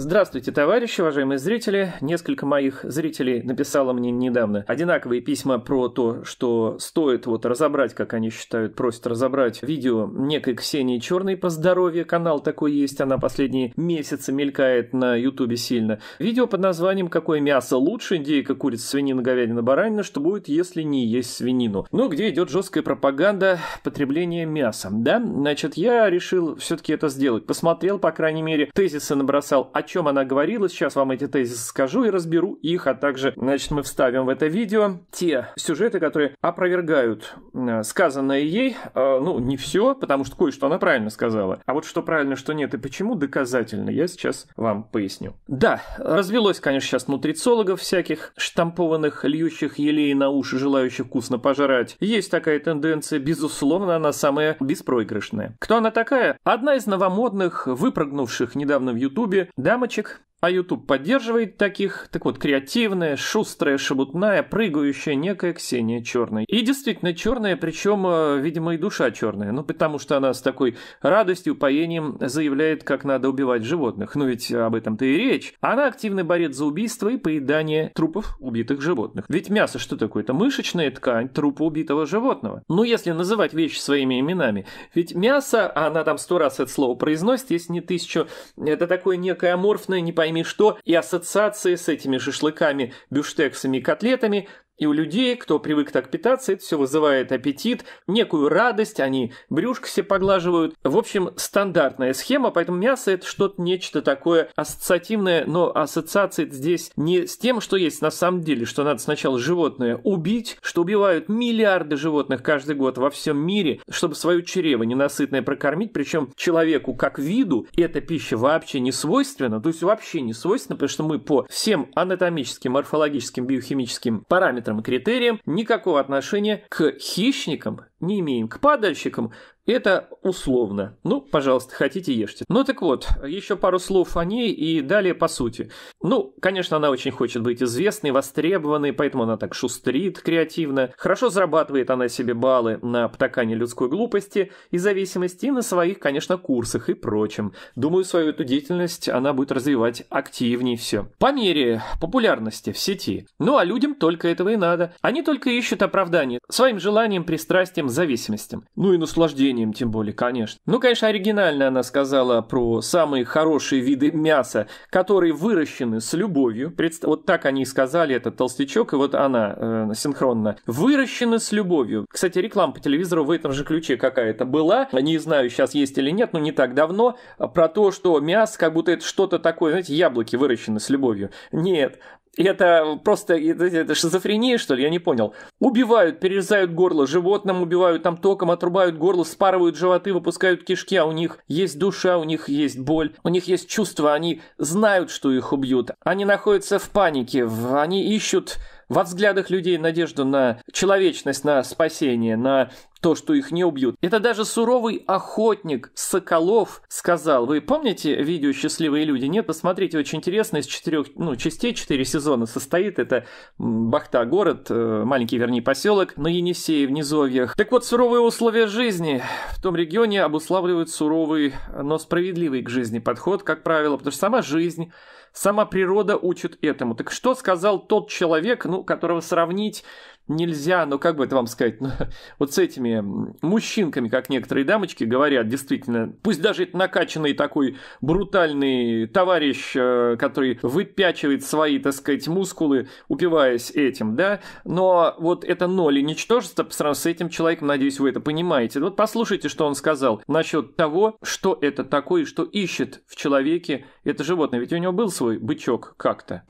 Здравствуйте, товарищи, уважаемые зрители. Несколько моих зрителей написало мне недавно одинаковые письма про то, что стоит вот разобрать, как они считают, просят разобрать видео некой Ксении Черной по здоровью. Канал такой есть, она последние месяцы мелькает на Ютубе сильно. Видео под названием «Какое мясо лучше? Индейка, курица, свинина, говядина, баранина? Что будет, если не есть свинину?» Ну, где идет жесткая пропаганда потребления мяса, да? Значит, я решил все-таки это сделать. Посмотрел, по крайней мере, тезисы набросал, о а чем она говорила. Сейчас вам эти тезисы скажу и разберу их, а также, значит, мы вставим в это видео те сюжеты, которые опровергают э, сказанное ей. Э, ну, не все, потому что кое-что она правильно сказала. А вот что правильно, что нет и почему, доказательно. Я сейчас вам поясню. Да, развелось, конечно, сейчас нутрициологов всяких, штампованных, льющих елей на уши, желающих вкусно пожрать. Есть такая тенденция, безусловно, она самая беспроигрышная. Кто она такая? Одна из новомодных, выпрыгнувших недавно в Ютубе, да, рамочек а YouTube поддерживает таких, так вот, креативная, шустрая, шебутная, прыгающая некая Ксения Черная. И действительно черная, причем, э, видимо, и душа черная. Ну, потому что она с такой радостью, упоением заявляет, как надо убивать животных. Ну, ведь об этом-то и речь. Она активный борец за убийство и поедание трупов убитых животных. Ведь мясо что такое? Это мышечная ткань трупа убитого животного. Ну, если называть вещи своими именами. Ведь мясо, а она там сто раз это слово произносит, если не тысячу, это такое некое аморфное, непонятное пойми что, и ассоциации с этими шашлыками, бюштексами и котлетами и у людей, кто привык так питаться, это все вызывает аппетит, некую радость, они брюшко себе поглаживают. В общем, стандартная схема, поэтому мясо это что-то нечто такое ассоциативное, но ассоциации здесь не с тем, что есть на самом деле, что надо сначала животное убить, что убивают миллиарды животных каждый год во всем мире, чтобы свое чрево ненасытное прокормить, причем человеку как виду эта пища вообще не свойственна, то есть вообще не свойственна, потому что мы по всем анатомическим, морфологическим, биохимическим параметрам некоторым критериям никакого отношения к хищникам не имеем, к падальщикам это условно. Ну, пожалуйста, хотите, ешьте. Ну так вот, еще пару слов о ней и далее по сути. Ну, конечно, она очень хочет быть известной, востребованной, поэтому она так шустрит креативно. Хорошо зарабатывает она себе баллы на потакане людской глупости и зависимости и на своих, конечно, курсах и прочем. Думаю, свою эту деятельность она будет развивать активнее все. По мере популярности в сети. Ну а людям только этого и надо. Они только ищут оправдание своим желаниям, пристрастиям, зависимостям. Ну и наслаждение отношениям тем более, конечно. Ну, конечно, оригинально она сказала про самые хорошие виды мяса, которые выращены с любовью. Предст... Вот так они и сказали, этот толстячок, и вот она э, синхронно. Выращены с любовью. Кстати, реклама по телевизору в этом же ключе какая-то была. Не знаю, сейчас есть или нет, но не так давно. Э, про то, что мясо, как будто это что-то такое, знаете, яблоки выращены с любовью. Нет, и это просто это, это шизофрения, что ли? Я не понял. Убивают, перерезают горло животным, убивают там током, отрубают горло, спарывают животы, выпускают кишки, а у них есть душа, у них есть боль, у них есть чувства, они знают, что их убьют. Они находятся в панике, они ищут во взглядах людей надежду на человечность, на спасение, на то, что их не убьют. Это даже суровый охотник Соколов сказал. Вы помните видео «Счастливые люди»? Нет, посмотрите, очень интересно, из четырех ну, частей, четыре сезона состоит. Это Бахта город, э, маленький, вернее, поселок на Енисее, в Низовьях. Так вот, суровые условия жизни в том регионе обуславливают суровый, но справедливый к жизни подход, как правило, потому что сама жизнь Сама природа учит этому. Так что сказал тот человек, ну, которого сравнить нельзя, ну как бы это вам сказать, ну, вот с этими мужчинками, как некоторые дамочки говорят, действительно, пусть даже это накачанный такой брутальный товарищ, э, который выпячивает свои, так сказать, мускулы, упиваясь этим, да, но вот это ноль и ничтожество по сравнению с этим человеком, надеюсь, вы это понимаете. Вот послушайте, что он сказал насчет того, что это такое, что ищет в человеке это животное, ведь у него был свой бычок как-то.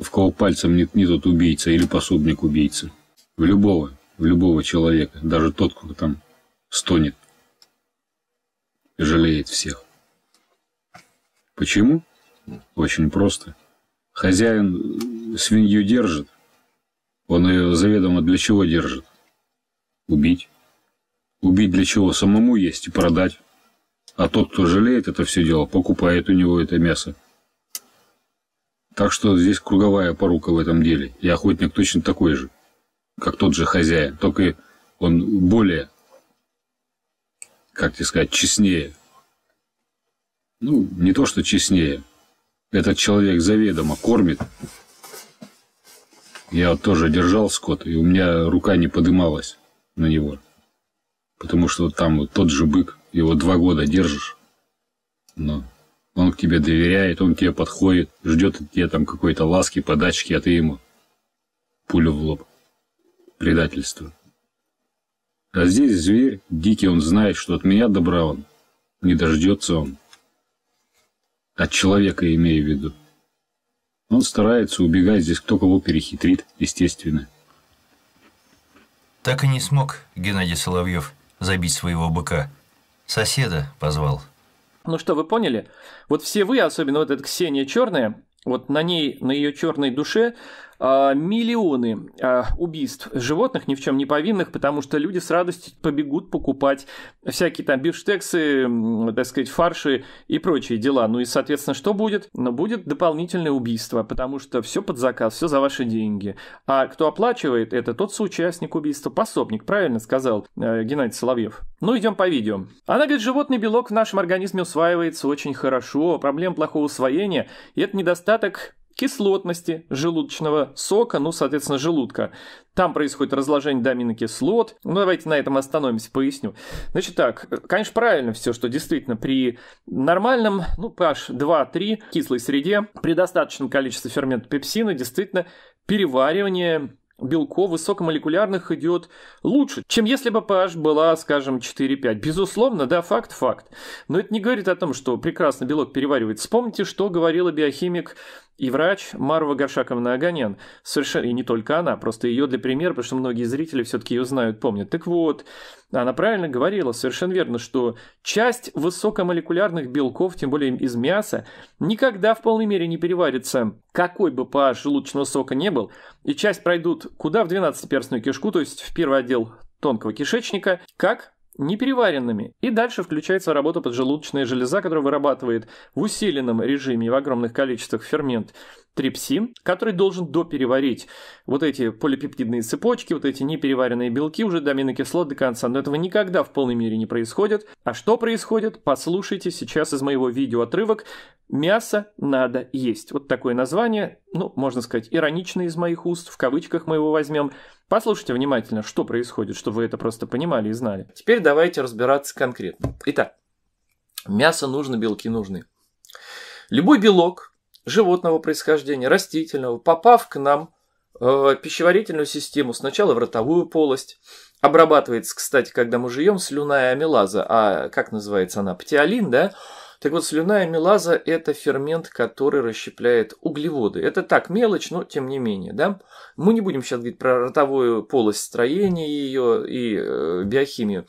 В кого пальцем нет, не тот убийца или пособник убийцы в любого, в любого человека, даже тот, кто там стонет, жалеет всех. Почему? Очень просто. Хозяин свинью держит, он ее заведомо для чего держит? Убить. Убить для чего? Самому есть и продать. А тот, кто жалеет это все дело, покупает у него это мясо. Так что здесь круговая порука в этом деле. И охотник точно такой же как тот же хозяин, только он более, как тебе сказать, честнее. Ну, не то, что честнее. Этот человек заведомо кормит. Я вот тоже держал скот, и у меня рука не подымалась на него. Потому что там вот тот же бык, его два года держишь. Но он к тебе доверяет, он к тебе подходит, ждет от тебя там какой-то ласки, подачки, а ты ему пулю в лоб предательство. А здесь зверь, дикий он знает, что от меня добра он, не дождется он. От человека имею в виду. Он старается убегать, здесь кто кого перехитрит, естественно. Так и не смог Геннадий Соловьев забить своего быка. Соседа позвал. Ну что, вы поняли? Вот все вы, особенно вот эта Ксения Черная, вот на ней, на ее черной душе а, миллионы а, убийств животных, ни в чем не повинных, потому что люди с радостью побегут покупать всякие там бифштексы, так сказать, фарши и прочие дела. Ну и, соответственно, что будет? Ну, будет дополнительное убийство, потому что все под заказ, все за ваши деньги. А кто оплачивает это, тот соучастник убийства, пособник, правильно сказал э, Геннадий Соловьев. Ну, идем по видео. Она говорит, животный белок в нашем организме усваивается очень хорошо, проблем плохого усвоения, и это недостаток кислотности желудочного сока, ну, соответственно, желудка. Там происходит разложение до аминокислот. Ну, давайте на этом остановимся, поясню. Значит так, э, конечно, правильно все, что действительно при нормальном, ну, pH 2-3 кислой среде, при достаточном количестве фермента пепсина, действительно, переваривание белков высокомолекулярных идет лучше, чем если бы pH была, скажем, 4-5. Безусловно, да, факт, факт. Но это не говорит о том, что прекрасно белок переваривает. Вспомните, что говорила биохимик и врач Марва Горшаковна Аганян. Совершенно, и не только она, просто ее для примера, потому что многие зрители все-таки ее знают, помнят. Так вот, она правильно говорила, совершенно верно, что часть высокомолекулярных белков, тем более из мяса, никогда в полной мере не переварится, какой бы pH желудочного сока не был, и часть пройдут куда в 12-перстную кишку, то есть в первый отдел тонкого кишечника, как непереваренными. И дальше включается работа поджелудочная железа, которая вырабатывает в усиленном режиме и в огромных количествах фермент трипсин, который должен допереварить вот эти полипептидные цепочки, вот эти непереваренные белки, уже до аминокислот до конца. Но этого никогда в полной мере не происходит. А что происходит? Послушайте сейчас из моего видео отрывок, Мясо надо есть. Вот такое название, ну, можно сказать, ироничное из моих уст, в кавычках мы его возьмем. Послушайте внимательно, что происходит, чтобы вы это просто понимали и знали. Теперь давайте разбираться конкретно. Итак, мясо нужно, белки нужны. Любой белок животного происхождения, растительного, попав к нам в э, пищеварительную систему, сначала в ротовую полость, обрабатывается, кстати, когда мы жуем, слюная амилаза, а как называется она, птиолин, да, так вот, слюная мелаза – это фермент, который расщепляет углеводы. Это так, мелочь, но тем не менее. Да? Мы не будем сейчас говорить про ротовую полость строения ее и э, биохимию.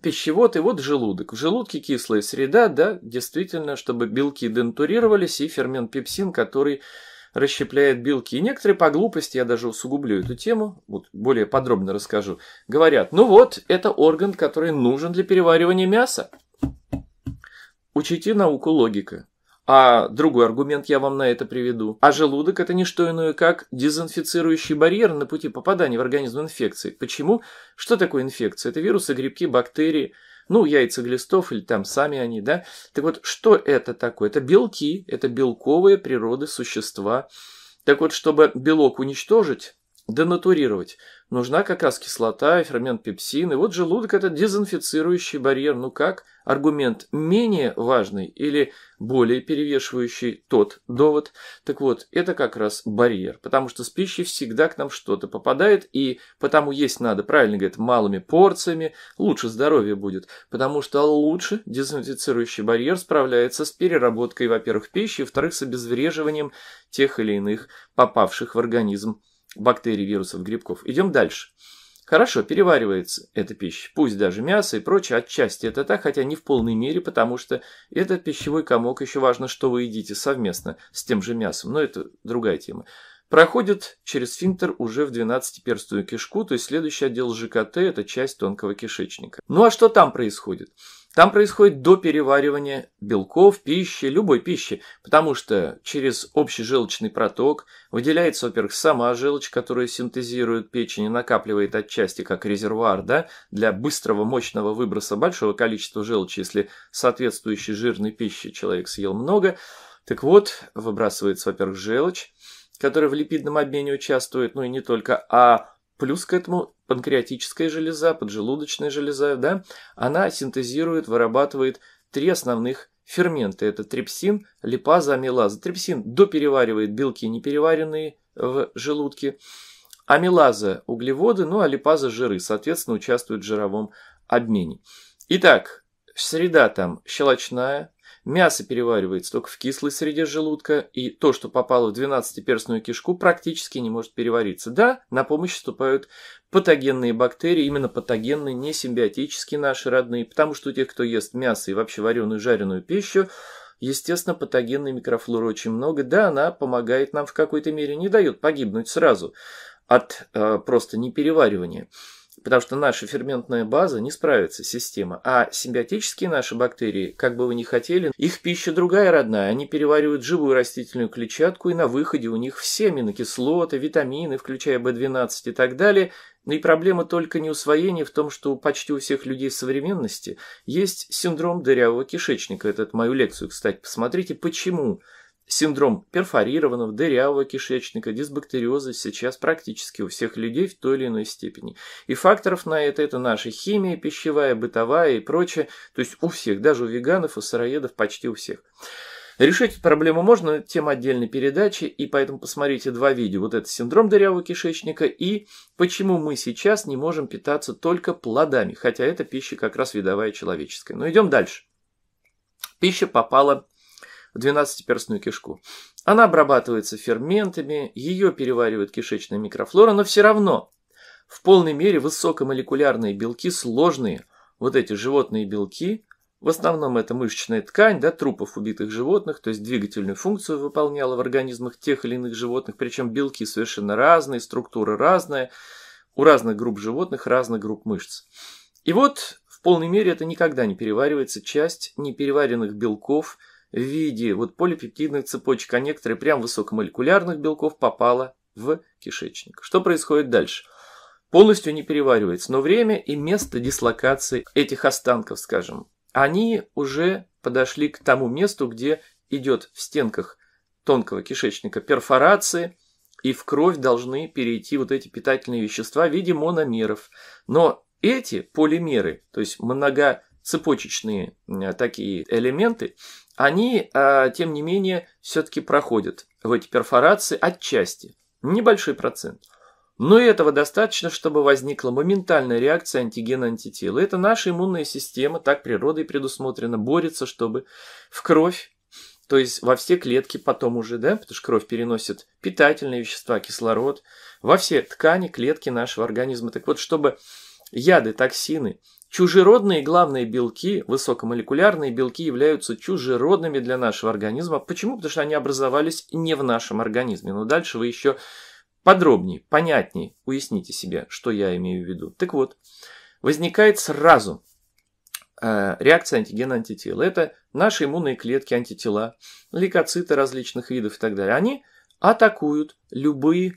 Пищевод и вот желудок. В желудке кислая среда, да, действительно, чтобы белки дентурировались и фермент пепсин, который расщепляет белки. И некоторые по глупости, я даже усугублю эту тему, вот более подробно расскажу, говорят, ну вот, это орган, который нужен для переваривания мяса. Учите науку логика. А другой аргумент я вам на это приведу. А желудок – это не что иное, как дезинфицирующий барьер на пути попадания в организм инфекции. Почему? Что такое инфекция? Это вирусы, грибки, бактерии, ну, яйца глистов или там сами они, да? Так вот, что это такое? Это белки, это белковые природы существа. Так вот, чтобы белок уничтожить, денатурировать. Нужна как раз кислота, фермент пепсин, и вот желудок – это дезинфицирующий барьер. Ну как, аргумент менее важный или более перевешивающий тот довод? Так вот, это как раз барьер, потому что с пищей всегда к нам что-то попадает, и потому есть надо, правильно говорят, малыми порциями, лучше здоровье будет, потому что лучше дезинфицирующий барьер справляется с переработкой, во-первых, пищи, во-вторых, с обезвреживанием тех или иных попавших в организм бактерий, вирусов, грибков. Идем дальше. Хорошо, переваривается эта пища, пусть даже мясо и прочее, отчасти это так, хотя не в полной мере, потому что этот пищевой комок, еще важно, что вы едите совместно с тем же мясом, но это другая тема. Проходит через сфинктер уже в 12-перстую кишку, то есть следующий отдел ЖКТ – это часть тонкого кишечника. Ну а что там происходит? Там происходит допереваривание белков, пищи, любой пищи, потому что через общий желчный проток выделяется, во-первых, сама желчь, которая синтезирует печень и накапливает отчасти как резервуар да, для быстрого, мощного выброса большого количества желчи, если соответствующей жирной пищи человек съел много. Так вот, выбрасывается, во-первых, желчь, которая в липидном обмене участвует, ну и не только, а Плюс к этому панкреатическая железа, поджелудочная железа, да, она синтезирует, вырабатывает три основных фермента: Это трипсин, липаза, амилаза. Трипсин допереваривает белки, непереваренные в желудке. Амилаза – углеводы, ну а липаза – жиры, соответственно, участвует в жировом обмене. Итак, среда там щелочная, Мясо переваривается только в кислой среде желудка, и то, что попало в 12-перстную кишку, практически не может перевариться. Да, на помощь вступают патогенные бактерии, именно патогенные, не симбиотические наши родные, потому что у тех, кто ест мясо и вообще вареную жареную пищу, Естественно, патогенной микрофлоры очень много. Да, она помогает нам в какой-то мере, не дает погибнуть сразу от э, просто непереваривания потому что наша ферментная база не справится, система. А симбиотические наши бактерии, как бы вы ни хотели, их пища другая родная, они переваривают живую растительную клетчатку, и на выходе у них все аминокислоты, витамины, включая B12 и так далее. И проблема только не усвоения в том, что почти у всех людей в современности есть синдром дырявого кишечника. Этот мою лекцию, кстати, посмотрите, почему – Синдром перфорированного, дырявого кишечника, дисбактериоза сейчас практически у всех людей в той или иной степени. И факторов на это – это наша химия пищевая, бытовая и прочее. То есть у всех, даже у веганов, у сыроедов, почти у всех. Решить эту проблему можно, тем отдельной передачи, и поэтому посмотрите два видео. Вот это синдром дырявого кишечника и почему мы сейчас не можем питаться только плодами, хотя эта пища как раз видовая человеческая. Но идем дальше. Пища попала в 12-перстную кишку. Она обрабатывается ферментами, ее переваривает кишечная микрофлора, но все равно в полной мере высокомолекулярные белки, сложные, вот эти животные белки, в основном это мышечная ткань, да, трупов убитых животных, то есть двигательную функцию выполняла в организмах тех или иных животных, причем белки совершенно разные, структура разная, у разных групп животных разных групп мышц. И вот в полной мере это никогда не переваривается, часть непереваренных белков – в виде вот полипептидных цепочек, а некоторые прям высокомолекулярных белков попало в кишечник. Что происходит дальше? Полностью не переваривается, но время и место дислокации этих останков, скажем, они уже подошли к тому месту, где идет в стенках тонкого кишечника перфорации, и в кровь должны перейти вот эти питательные вещества в виде мономеров. Но эти полимеры, то есть многоцепочечные э, такие элементы, они, а, тем не менее, все-таки проходят в эти перфорации отчасти. Небольшой процент. Но и этого достаточно, чтобы возникла моментальная реакция антигена антитела. Это наша иммунная система, так природой предусмотрена, борется, чтобы в кровь, то есть во все клетки потом уже, да, потому что кровь переносит питательные вещества, кислород, во все ткани, клетки нашего организма. Так вот, чтобы яды, токсины Чужеродные главные белки, высокомолекулярные белки являются чужеродными для нашего организма. Почему? Потому что они образовались не в нашем организме. Но дальше вы еще подробнее, понятнее уясните себе, что я имею в виду. Так вот, возникает сразу э, реакция антигена антитела. Это наши иммунные клетки, антитела, лейкоциты различных видов и так далее. Они атакуют любые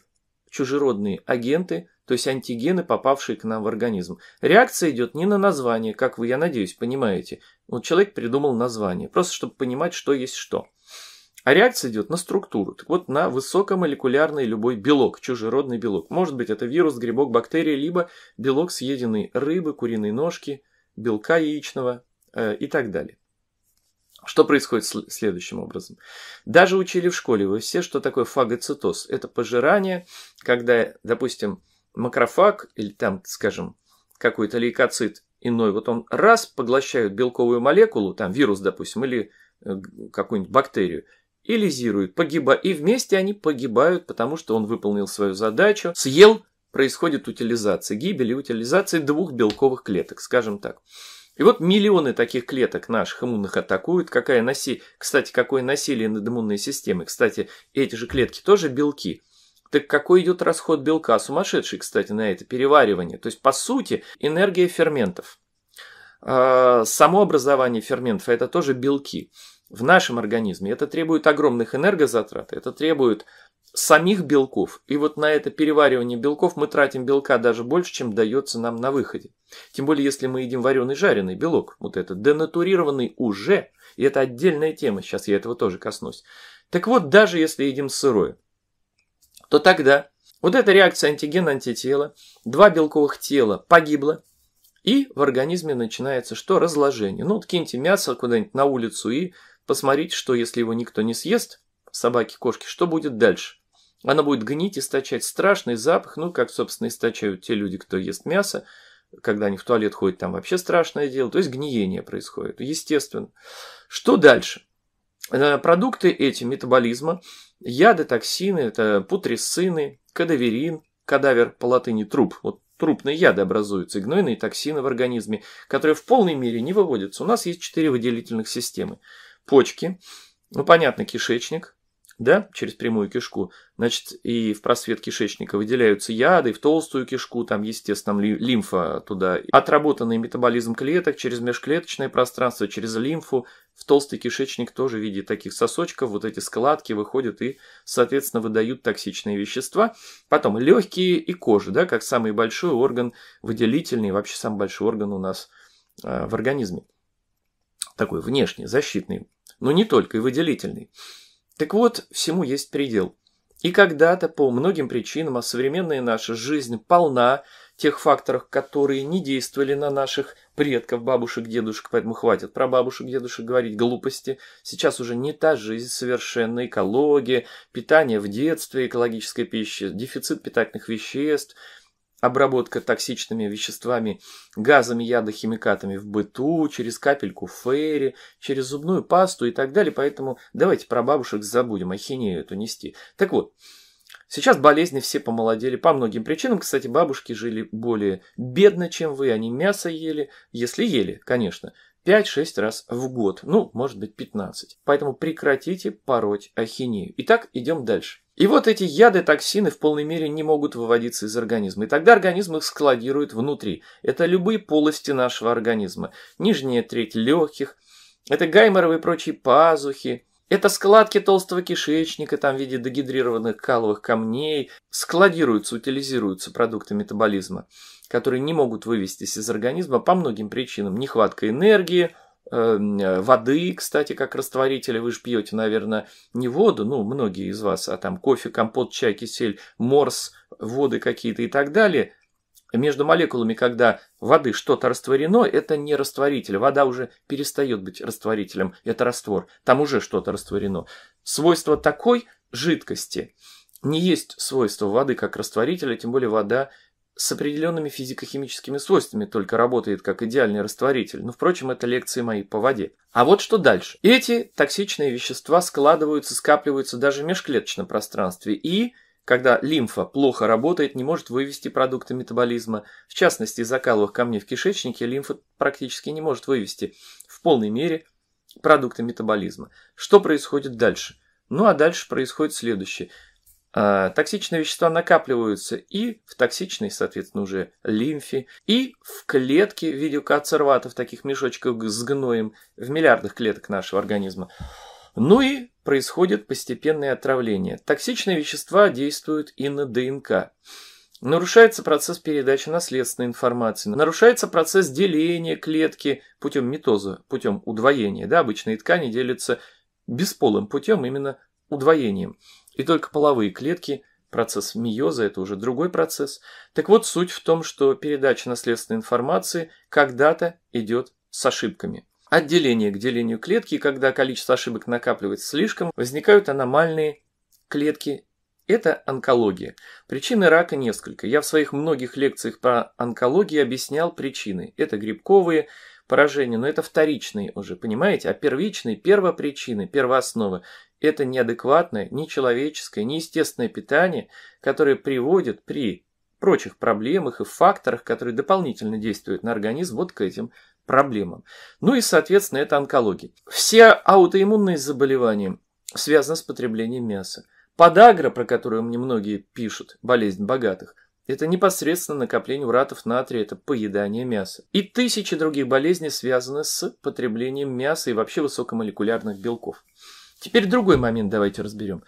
чужеродные агенты, то есть антигены, попавшие к нам в организм. Реакция идет не на название, как вы, я надеюсь, понимаете. Вот человек придумал название, просто чтобы понимать, что есть что. А реакция идет на структуру, так вот на высокомолекулярный любой белок, чужеродный белок. Может быть это вирус, грибок, бактерия, либо белок съеденной рыбы, куриной ножки, белка яичного э, и так далее. Что происходит следующим образом? Даже учили в школе вы все, что такое фагоцитоз. Это пожирание, когда, допустим, макрофаг или там, скажем, какой-то лейкоцит иной, вот он раз поглощает белковую молекулу, там вирус, допустим, или э, какую-нибудь бактерию, и лизирует, погибает. И вместе они погибают, потому что он выполнил свою задачу, съел, происходит утилизация, гибель и утилизация двух белковых клеток, скажем так. И вот миллионы таких клеток наших иммунных атакуют. Какая наси... Кстати, какое насилие над иммунной системой. Кстати, эти же клетки тоже белки. Так какой идет расход белка? Сумасшедший, кстати, на это переваривание. То есть, по сути, энергия ферментов. А, само образование ферментов – это тоже белки в нашем организме. Это требует огромных энергозатрат, это требует самих белков. И вот на это переваривание белков мы тратим белка даже больше, чем дается нам на выходе. Тем более, если мы едим вареный жареный белок, вот этот денатурированный уже, и это отдельная тема, сейчас я этого тоже коснусь. Так вот, даже если едим сырое, то тогда вот эта реакция антиген-антитела, два белковых тела погибла, и в организме начинается что? Разложение. Ну, вот киньте мясо куда-нибудь на улицу и посмотрите, что если его никто не съест, собаки, кошки, что будет дальше? Она будет гнить, источать страшный запах, ну, как, собственно, источают те люди, кто ест мясо, когда они в туалет ходят, там вообще страшное дело. То есть гниение происходит, естественно. Что дальше? Э, продукты эти метаболизма, яды, токсины, это путресцины, кадаверин, кадавер по латыни труп, вот трупные яды образуются, и гнойные токсины в организме, которые в полной мере не выводятся. У нас есть четыре выделительных системы. Почки, ну понятно, кишечник, да, через прямую кишку, значит, и в просвет кишечника выделяются яды, и в толстую кишку, там, естественно, лимфа туда. Отработанный метаболизм клеток через межклеточное пространство, через лимфу, в толстый кишечник тоже в виде таких сосочков, вот эти складки выходят и, соответственно, выдают токсичные вещества. Потом легкие и кожа, да, как самый большой орган выделительный, вообще самый большой орган у нас э, в организме. Такой внешний, защитный, но не только и выделительный. Так вот, всему есть предел. И когда-то по многим причинам, а современная наша жизнь полна тех факторов, которые не действовали на наших предков, бабушек, дедушек, поэтому хватит про бабушек, дедушек говорить глупости. Сейчас уже не та жизнь совершенно, экология, питание в детстве, экологическая пища, дефицит питательных веществ – обработка токсичными веществами, газами, ядохимикатами в быту, через капельку фейри, через зубную пасту и так далее. Поэтому давайте про бабушек забудем, ахинею эту нести. Так вот, сейчас болезни все помолодели по многим причинам. Кстати, бабушки жили более бедно, чем вы. Они мясо ели, если ели, конечно. 5-6 раз в год, ну, может быть, 15. Поэтому прекратите пороть ахинею. Итак, идем дальше. И вот эти яды, токсины в полной мере не могут выводиться из организма. И тогда организм их складирует внутри. Это любые полости нашего организма. Нижняя треть легких, это гайморовые и прочие пазухи, это складки толстого кишечника, там в виде дегидрированных каловых камней, складируются, утилизируются продукты метаболизма, которые не могут вывестись из организма по многим причинам. Нехватка энергии – Эм, э, воды, кстати, как растворителя. Вы же пьете, наверное, не воду, ну, многие из вас, а там кофе, компот, чай, кисель, морс, воды какие-то и так далее. Между молекулами, когда воды что-то растворено, это не растворитель. Вода уже перестает быть растворителем, это раствор. Там уже что-то растворено. Свойство такой жидкости не есть свойство воды как растворителя, тем более вода – с определенными физико-химическими свойствами, только работает как идеальный растворитель. Но, впрочем, это лекции мои по воде. А вот что дальше. Эти токсичные вещества складываются, скапливаются даже в межклеточном пространстве и когда лимфа плохо работает, не может вывести продукты метаболизма. В частности, из окаловых камней в кишечнике лимфа практически не может вывести в полной мере продукты метаболизма. Что происходит дальше? Ну а дальше происходит следующее. А, токсичные вещества накапливаются и в токсичной, соответственно, уже лимфе, и в клетке в виде консерватов, таких мешочков с гноем, в миллиардах клеток нашего организма. Ну и происходит постепенное отравление. Токсичные вещества действуют и на ДНК. Нарушается процесс передачи наследственной информации, нарушается процесс деления клетки путем митоза, путем удвоения. Да, обычные ткани делятся бесполым путем, именно удвоением и только половые клетки, процесс миоза – это уже другой процесс. Так вот, суть в том, что передача наследственной информации когда-то идет с ошибками. От деления к делению клетки, когда количество ошибок накапливается слишком, возникают аномальные клетки это онкология. Причины рака несколько. Я в своих многих лекциях по онкологии объяснял причины. Это грибковые, поражения, но это вторичные уже, понимаете? А первичные, первопричины, первоосновы – это неадекватное, нечеловеческое, неестественное питание, которое приводит при прочих проблемах и факторах, которые дополнительно действуют на организм, вот к этим проблемам. Ну и, соответственно, это онкология. Все аутоиммунные заболевания связаны с потреблением мяса. Подагра, про которую мне многие пишут, болезнь богатых, это непосредственно накопление уратов натрия, это поедание мяса. И тысячи других болезней связаны с потреблением мяса и вообще высокомолекулярных белков. Теперь другой момент давайте разберем.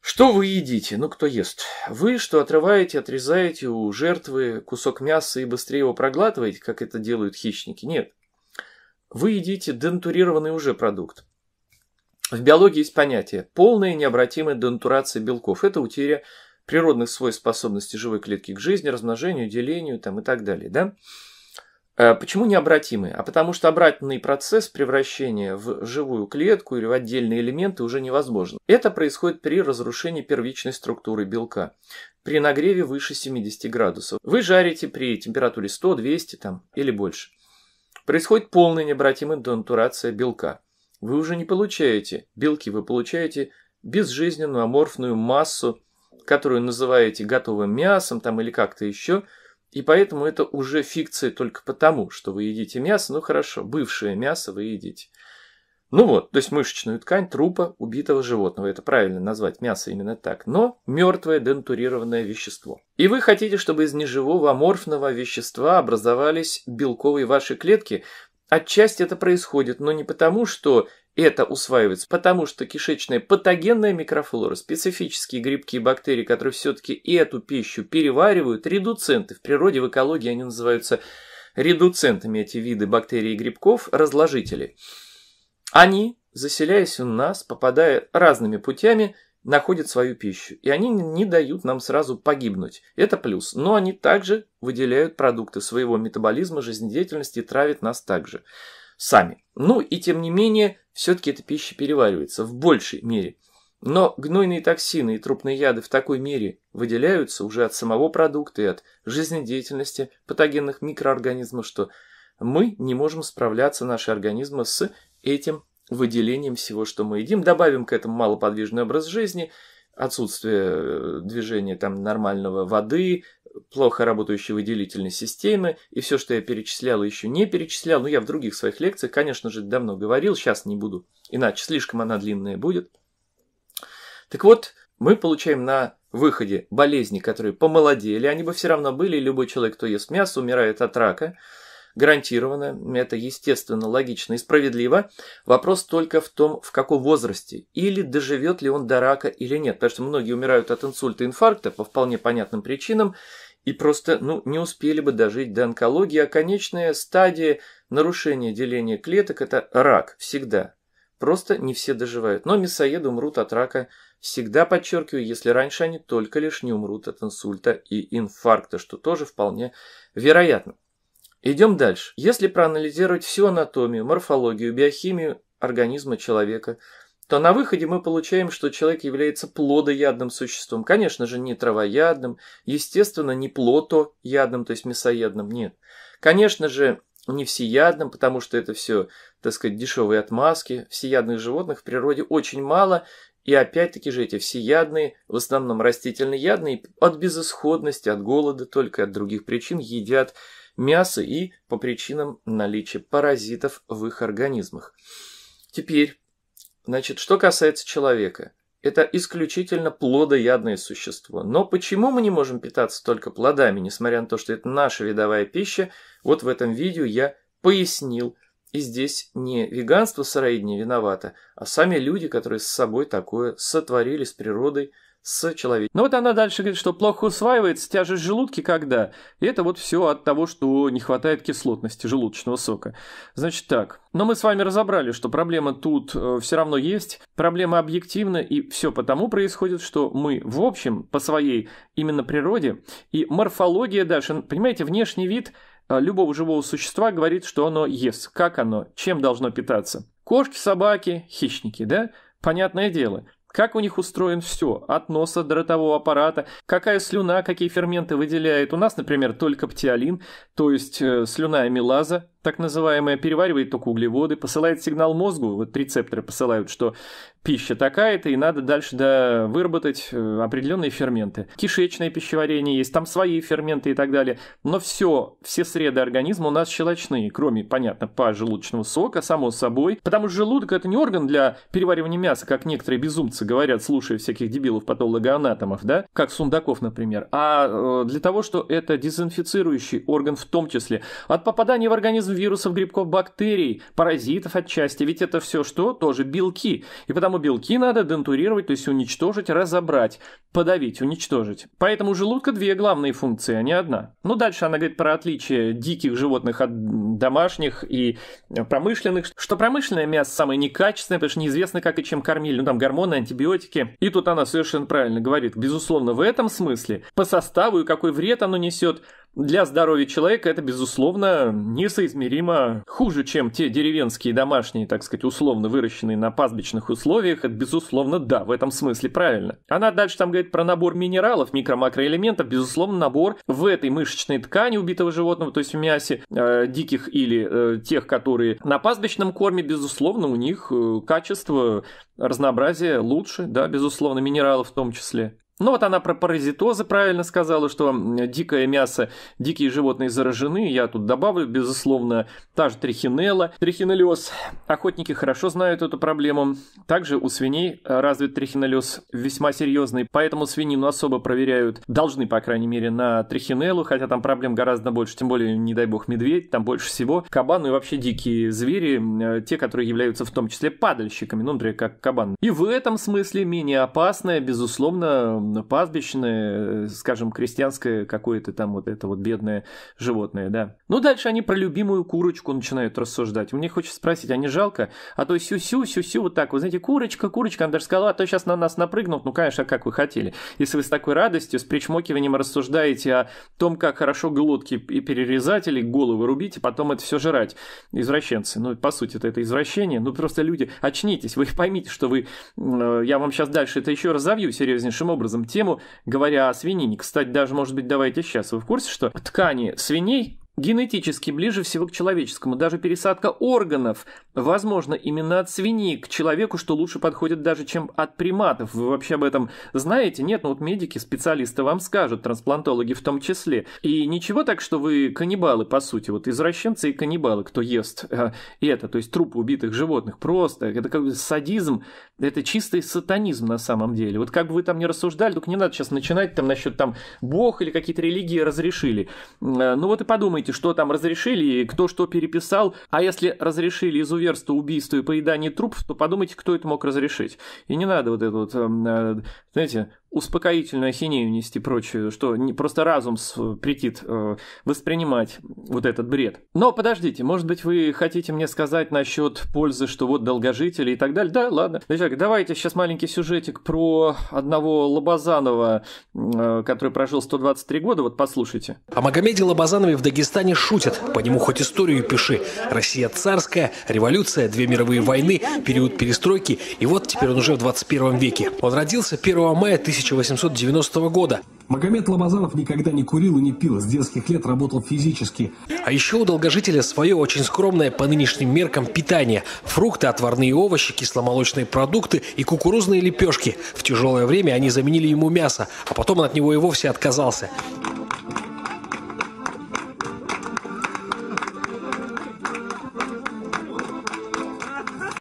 Что вы едите? Ну, кто ест? Вы что отрываете, отрезаете у жертвы кусок мяса и быстрее его проглатываете, как это делают хищники? Нет. Вы едите дентурированный уже продукт. В биологии есть понятие полная необратимая дентурация белков. Это утеря природных свойств способности живой клетки к жизни, размножению, делению там, и так далее. Да? Э, почему необратимые? А потому что обратный процесс превращения в живую клетку или в отдельные элементы уже невозможен. Это происходит при разрушении первичной структуры белка, при нагреве выше 70 градусов. Вы жарите при температуре 100, 200 там, или больше. Происходит полная необратимая донатурация белка. Вы уже не получаете белки, вы получаете безжизненную аморфную массу которую называете готовым мясом там или как-то еще, и поэтому это уже фикция только потому, что вы едите мясо, ну хорошо, бывшее мясо вы едите. Ну вот, то есть мышечную ткань трупа убитого животного. Это правильно назвать мясо именно так. Но мертвое денатурированное вещество. И вы хотите, чтобы из неживого аморфного вещества образовались белковые ваши клетки? Отчасти это происходит, но не потому, что это усваивается, потому что кишечная патогенная микрофлора, специфические грибки и бактерии, которые все-таки эту пищу переваривают, редуценты, в природе, в экологии они называются редуцентами, эти виды бактерий и грибков, разложители. Они, заселяясь у нас, попадая разными путями, находят свою пищу, и они не дают нам сразу погибнуть. Это плюс. Но они также выделяют продукты своего метаболизма, жизнедеятельности и травят нас также сами. Ну и тем не менее, все-таки эта пища переваривается в большей мере. Но гнойные токсины и трупные яды в такой мере выделяются уже от самого продукта и от жизнедеятельности патогенных микроорганизмов, что мы не можем справляться, наши организмы, с этим выделением всего, что мы едим. Добавим к этому малоподвижный образ жизни, отсутствие э, движения там нормального воды, плохо работающей выделительной системы и все, что я перечислял еще не перечислял. Но ну, я в других своих лекциях, конечно же, давно говорил, сейчас не буду, иначе слишком она длинная будет. Так вот, мы получаем на выходе болезни, которые помолодели, они бы все равно были, любой человек, кто ест мясо, умирает от рака, гарантированно, это естественно, логично и справедливо. Вопрос только в том, в каком возрасте, или доживет ли он до рака или нет, потому что многие умирают от инсульта и инфаркта по вполне понятным причинам, и просто ну, не успели бы дожить до онкологии, а конечная стадия нарушения деления клеток – это рак всегда. Просто не все доживают, но мясоеды умрут от рака всегда, подчеркиваю, если раньше они только лишь не умрут от инсульта и инфаркта, что тоже вполне вероятно. Идем дальше. Если проанализировать всю анатомию, морфологию, биохимию организма человека – то на выходе мы получаем, что человек является плодоядным существом. Конечно же, не травоядным, естественно, не плотоядным, то есть мясоядным, нет. Конечно же, не всеядным, потому что это все, так сказать, дешевые отмазки. Всеядных животных в природе очень мало, и опять-таки же эти всеядные, в основном растительноядные, от безысходности, от голода, только от других причин едят мясо и по причинам наличия паразитов в их организмах. Теперь Значит, что касается человека, это исключительно плодоядное существо. Но почему мы не можем питаться только плодами, несмотря на то, что это наша видовая пища? Вот в этом видео я пояснил. И здесь не веганство сыроедение виновато, а сами люди, которые с собой такое сотворили с природой, с человеком. Но вот она дальше говорит, что плохо усваивается тяжесть желудки, когда. И это вот все от того, что не хватает кислотности желудочного сока. Значит так. Но мы с вами разобрали, что проблема тут э, все равно есть. Проблема объективна, и все потому происходит, что мы в общем по своей именно природе и морфология дальше, понимаете, внешний вид э, любого живого существа говорит, что оно ест, как оно, чем должно питаться. Кошки, собаки, хищники, да? Понятное дело. Как у них устроен все, от носа до ротового аппарата, какая слюна, какие ферменты выделяет. У нас, например, только птиолин, то есть э, слюна амилаза, так называемое переваривает только углеводы, посылает сигнал мозгу, вот рецепторы посылают, что пища такая-то, и надо дальше да, выработать э, определенные ферменты. Кишечное пищеварение есть, там свои ферменты и так далее. Но все, все среды организма у нас щелочные, кроме, понятно, желудочного сока, само собой. Потому что желудок – это не орган для переваривания мяса, как некоторые безумцы говорят, слушая всяких дебилов-патологоанатомов, да, как Сундаков, например, а э, для того, что это дезинфицирующий орган в том числе. От попадания в организм вирусов, грибков, бактерий, паразитов отчасти. Ведь это все что? Тоже белки. И потому белки надо дентурировать, то есть уничтожить, разобрать, подавить, уничтожить. Поэтому у желудка две главные функции, а не одна. Ну, дальше она говорит про отличие диких животных от домашних и промышленных. Что промышленное мясо самое некачественное, потому что неизвестно, как и чем кормили. Ну, там гормоны, антибиотики. И тут она совершенно правильно говорит. Безусловно, в этом смысле, по составу и какой вред оно несет – для здоровья человека это, безусловно, несоизмеримо хуже, чем те деревенские домашние, так сказать, условно выращенные на пастбищных условиях. Это, безусловно, да, в этом смысле правильно. Она дальше там говорит про набор минералов, микро-макроэлементов, безусловно, набор в этой мышечной ткани убитого животного, то есть в мясе э, диких или э, тех, которые на пастбищном корме, безусловно, у них э, качество, разнообразие лучше, да, безусловно, минералов в том числе. Ну вот она про паразитозы правильно сказала, что дикое мясо, дикие животные заражены. Я тут добавлю, безусловно, та же трихинелла, трихинеллез. Охотники хорошо знают эту проблему. Также у свиней э, развит трихинеллез весьма серьезный, поэтому свинину особо проверяют. Должны, по крайней мере, на трихинеллу, хотя там проблем гораздо больше, тем более, не дай бог, медведь, там больше всего. Кабаны и вообще дикие звери, э, те, которые являются в том числе падальщиками, ну, например, как кабан. И в этом смысле менее опасная, безусловно, пастбищное, э, скажем, крестьянское какое-то там вот это вот бедное животное, да. Ну, дальше они про любимую курочку начинают рассуждать. Мне хочется спросить, а не жалко? А то сю-сю, сю-сю, вот так, вы знаете, курочка, курочка, она даже сказала, а то сейчас на нас напрыгнут, ну, конечно, а как вы хотели. Если вы с такой радостью, с причмокиванием рассуждаете о том, как хорошо глотки и перерезать или головы рубить, и потом это все жрать. Извращенцы, ну, по сути это это извращение, ну, просто люди, очнитесь, вы поймите, что вы, э, я вам сейчас дальше это еще разовью серьезнейшим образом, образом тему, говоря о свинине. Кстати, даже, может быть, давайте сейчас. Вы в курсе, что ткани свиней генетически ближе всего к человеческому. Даже пересадка органов, возможно, именно от свиньи к человеку, что лучше подходит даже, чем от приматов. Вы вообще об этом знаете? Нет, ну вот медики, специалисты вам скажут, трансплантологи в том числе. И ничего так, что вы каннибалы, по сути, вот извращенцы и каннибалы, кто ест э, это, то есть трупы убитых животных. Просто это как бы садизм, это чистый сатанизм на самом деле. Вот как бы вы там не рассуждали, только не надо сейчас начинать там насчет там Бог или какие-то религии разрешили. Э, ну вот и подумайте, помните, что там разрешили и кто что переписал. А если разрешили изуверство, убийство и поедание трупов, то подумайте, кто это мог разрешить. И не надо вот это вот, эм, э, знаете, успокоительную ахинею нести прочую, что не, просто разум с, э, прикид э, воспринимать вот этот бред. Но подождите, может быть, вы хотите мне сказать насчет пользы, что вот долгожители и так далее? Да, ладно. Значит, давайте сейчас маленький сюжетик про одного Лобазанова, э, который прожил 123 года, вот послушайте. О Магомеде Лобазанове в Дагестане шутят, по нему хоть историю пиши. Россия царская, революция, две мировые войны, период перестройки, и вот теперь он уже в 21 веке. Он родился 1 мая 1000 1890 года. Магомед Лобазанов никогда не курил и не пил, с детских лет работал физически. А еще у долгожителя свое очень скромное по нынешним меркам питание. Фрукты, отварные овощи, кисломолочные продукты и кукурузные лепешки. В тяжелое время они заменили ему мясо, а потом он от него и вовсе отказался.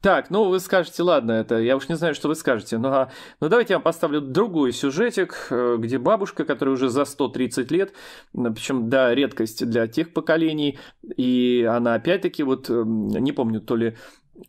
Так, ну вы скажете, ладно, это я уж не знаю, что вы скажете, но, но давайте я вам поставлю другой сюжетик, э, где бабушка, которая уже за 130 лет, причем, да, редкость для тех поколений, и она опять-таки вот, э, не помню, то ли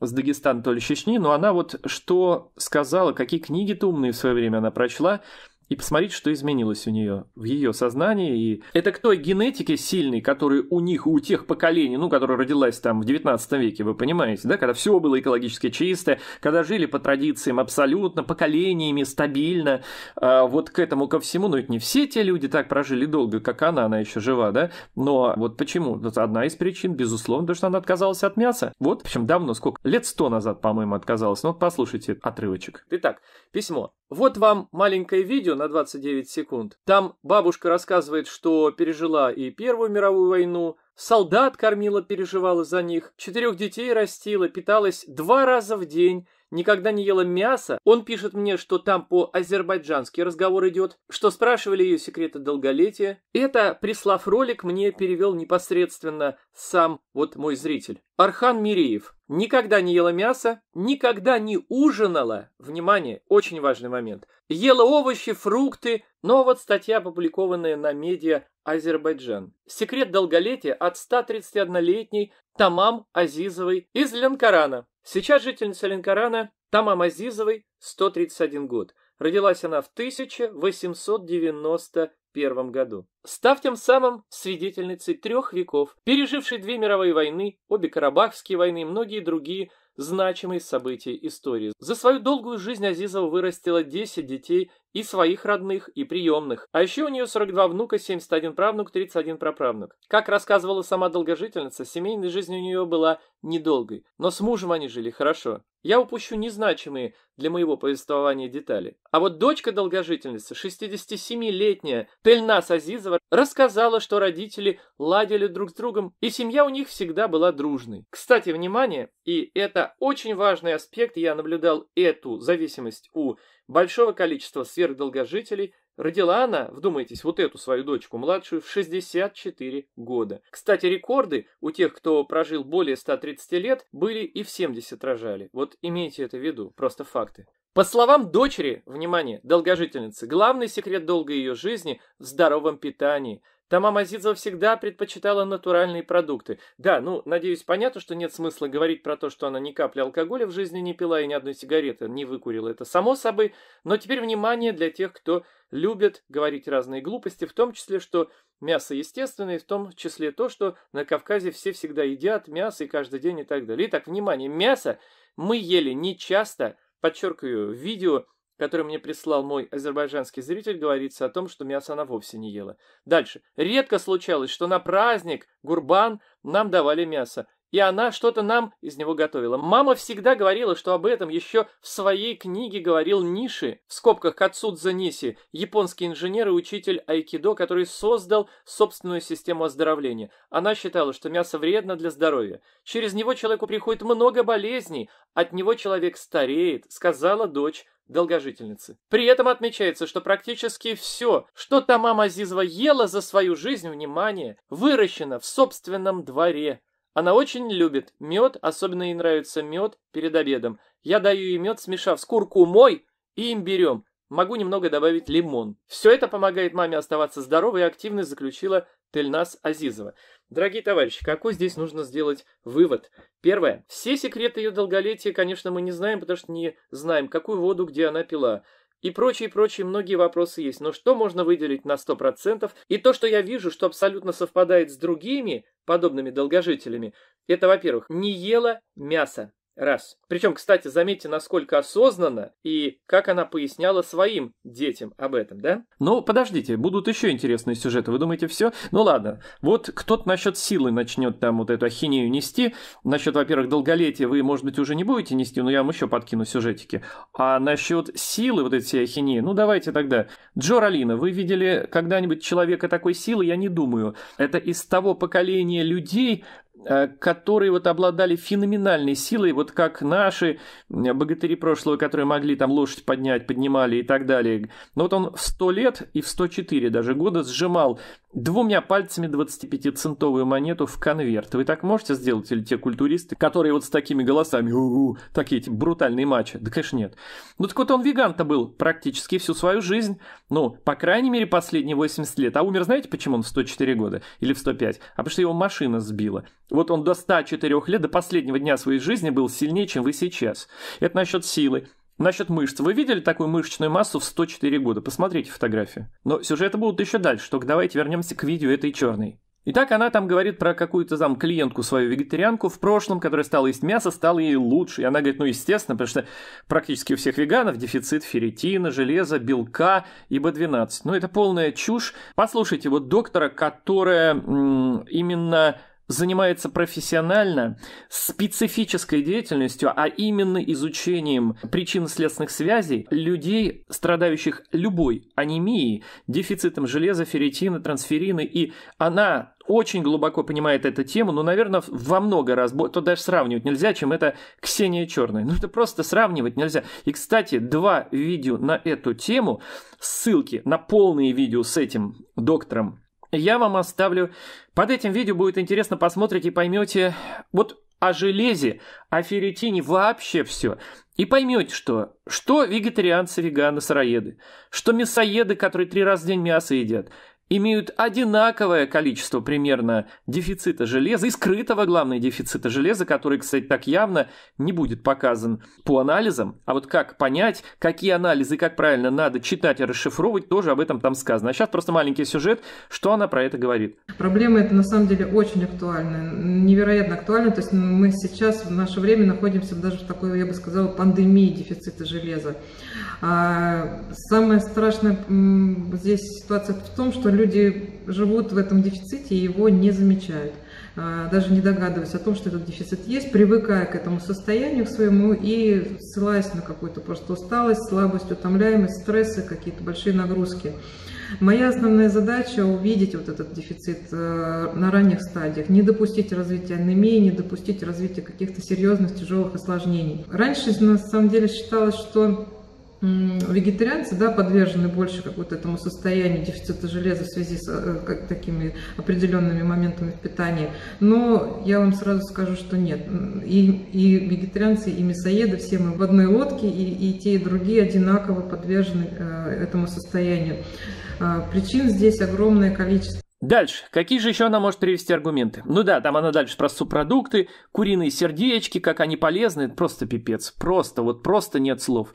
с Дагестана, то ли Чечни, но она вот что сказала, какие книги-то умные в свое время она прочла, и посмотреть, что изменилось у нее в ее сознании. И это к той генетике сильной, которая у них, у тех поколений, ну, которая родилась там в 19 веке, вы понимаете, да, когда все было экологически чисто, когда жили по традициям абсолютно, поколениями, стабильно, а вот к этому ко всему, ну, это не все те люди так прожили долго, как она, она еще жива, да, но вот почему? Вот ну, одна из причин, безусловно, потому что она отказалась от мяса. Вот, в общем, давно, сколько? Лет сто назад, по-моему, отказалась. Ну, вот послушайте отрывочек. Итак, письмо. Вот вам маленькое видео на 29 секунд. Там бабушка рассказывает, что пережила и Первую мировую войну, солдат кормила, переживала за них, четырех детей растила, питалась два раза в день, никогда не ела мяса. Он пишет мне, что там по-азербайджански разговор идет, что спрашивали ее секреты долголетия. Это, прислав ролик, мне перевел непосредственно сам вот мой зритель. Архан Мириев никогда не ела мясо, никогда не ужинала. Внимание, очень важный момент. Ела овощи, фрукты, но вот статья, опубликованная на медиа Азербайджан. Секрет долголетия от 131-летней Тамам Азизовой из Ленкорана. Сейчас жительница Ленкорана Тамам Азизовой 131 год. Родилась она в 1890 1941 году, став тем самым свидетельницей трех веков, пережившей две мировые войны, обе Карабахские войны и многие другие значимые события истории. За свою долгую жизнь Азизова вырастила 10 детей и своих родных, и приемных. А еще у нее 42 внука, 71 правнук, 31 праправнук. Как рассказывала сама долгожительница, семейная жизнь у нее была недолгой, но с мужем они жили хорошо. Я упущу незначимые для моего повествования детали. А вот дочка долгожительницы, 67-летняя Пельнас Азизова, рассказала, что родители ладили друг с другом, и семья у них всегда была дружной. Кстати, внимание, и это очень важный аспект, я наблюдал эту зависимость у большого количества сверхдолгожителей. Родила она, вдумайтесь, вот эту свою дочку младшую в 64 года. Кстати, рекорды у тех, кто прожил более 130 лет, были и в 70 рожали. Вот имейте это в виду, просто факты. По словам дочери, внимание, долгожительницы, главный секрет долгой ее жизни в здоровом питании – Тама Мазидзе всегда предпочитала натуральные продукты. Да, ну, надеюсь, понятно, что нет смысла говорить про то, что она ни капли алкоголя в жизни не пила и ни одной сигареты не выкурила. Это само собой. Но теперь внимание для тех, кто любит говорить разные глупости, в том числе, что мясо естественное, в том числе то, что на Кавказе все всегда едят мясо и каждый день и так далее. Итак, внимание, мясо мы ели не часто, подчеркиваю, видео который мне прислал мой азербайджанский зритель, говорится о том, что мясо она вовсе не ела. Дальше. Редко случалось, что на праздник, гурбан, нам давали мясо и она что-то нам из него готовила. Мама всегда говорила, что об этом еще в своей книге говорил Ниши, в скобках Кацудза Ниси, японский инженер и учитель айкидо, который создал собственную систему оздоровления. Она считала, что мясо вредно для здоровья. Через него человеку приходит много болезней, от него человек стареет, сказала дочь долгожительницы. При этом отмечается, что практически все, что та мама Азизова ела за свою жизнь, внимание, выращено в собственном дворе. Она очень любит мед, особенно ей нравится мед перед обедом. Я даю ей мед, смешав с куркумой и имбирем. Могу немного добавить лимон. Все это помогает маме оставаться здоровой и активной, заключила Тельнас Азизова. Дорогие товарищи, какой здесь нужно сделать вывод? Первое. Все секреты ее долголетия, конечно, мы не знаем, потому что не знаем, какую воду, где она пила и прочие-прочие многие вопросы есть. Но что можно выделить на 100%? И то, что я вижу, что абсолютно совпадает с другими подобными долгожителями, это, во-первых, не ела мясо раз. Причем, кстати, заметьте, насколько осознанно и как она поясняла своим детям об этом, да? Ну, подождите, будут еще интересные сюжеты, вы думаете, все? Ну ладно, вот кто-то насчет силы начнет там вот эту ахинею нести, насчет, во-первых, долголетия вы, может быть, уже не будете нести, но я вам еще подкину сюжетики. А насчет силы вот этой ахинеи, ну давайте тогда. Джо Ролина, вы видели когда-нибудь человека такой силы? Я не думаю. Это из того поколения людей, Э, которые вот обладали феноменальной силой, вот как наши э, богатыри прошлого, которые могли там лошадь поднять, поднимали и так далее. Но вот он в 100 лет и в 104 даже года сжимал двумя пальцами 25-центовую монету в конверт. Вы так можете сделать или те культуристы, которые вот с такими голосами, у-у, такие эти брутальные матчи? Да, конечно, нет. Ну так вот он веган-то был практически всю свою жизнь, ну, по крайней мере, последние 80 лет. А умер, знаете, почему он в 104 года или в 105? А потому что его машина сбила. Вот он до 104 лет, до последнего дня своей жизни был сильнее, чем вы сейчас. Это насчет силы. Насчет мышц. Вы видели такую мышечную массу в 104 года? Посмотрите фотографии. Но сюжеты будут еще дальше, только давайте вернемся к видео этой черной. Итак, она там говорит про какую-то там клиентку свою вегетарианку в прошлом, которая стала есть мясо, стала ей лучше. И она говорит, ну естественно, потому что практически у всех веганов дефицит ферритина, железа, белка и B12. Ну это полная чушь. Послушайте вот доктора, которая м- именно занимается профессионально специфической деятельностью, а именно изучением причин-следственных связей людей, страдающих любой анемией, дефицитом железа, ферритина, трансферина, и она очень глубоко понимает эту тему, но, наверное, во много раз, то даже сравнивать нельзя, чем это Ксения Черная. Ну, это просто сравнивать нельзя. И, кстати, два видео на эту тему, ссылки на полные видео с этим доктором я вам оставлю. Под этим видео будет интересно посмотреть и поймете вот о железе, о ферритине вообще все. И поймете, что что вегетарианцы, веганы, сыроеды, что мясоеды, которые три раза в день мясо едят, имеют одинаковое количество примерно дефицита железа и скрытого, главное, дефицита железа, который, кстати, так явно не будет показан по анализам. А вот как понять, какие анализы, как правильно надо читать и расшифровывать, тоже об этом там сказано. А сейчас просто маленький сюжет, что она про это говорит. Проблема это на самом деле очень актуальна, невероятно актуальна. То есть мы сейчас в наше время находимся даже в такой, я бы сказала, пандемии дефицита железа. А самая страшная здесь ситуация в том, что люди живут в этом дефиците и его не замечают, а, даже не догадываясь о том, что этот дефицит есть, привыкая к этому состоянию своему и ссылаясь на какую-то просто усталость, слабость, утомляемость, стрессы, какие-то большие нагрузки. Моя основная задача увидеть вот этот дефицит э, на ранних стадиях, не допустить развития анемии, не допустить развития каких-то серьезных тяжелых осложнений. Раньше на самом деле считалось, что вегетарианцы да, подвержены больше как вот этому состоянию дефицита железа в связи с э, как, такими определенными моментами в питании. Но я вам сразу скажу, что нет. И, и вегетарианцы, и мясоеды, все мы в одной лодке, и, и те, и другие одинаково подвержены э, этому состоянию. Э, причин здесь огромное количество. Дальше. Какие же еще она может привести аргументы? Ну да, там она дальше про субпродукты, куриные сердечки, как они полезны. Просто пипец. Просто, вот просто нет слов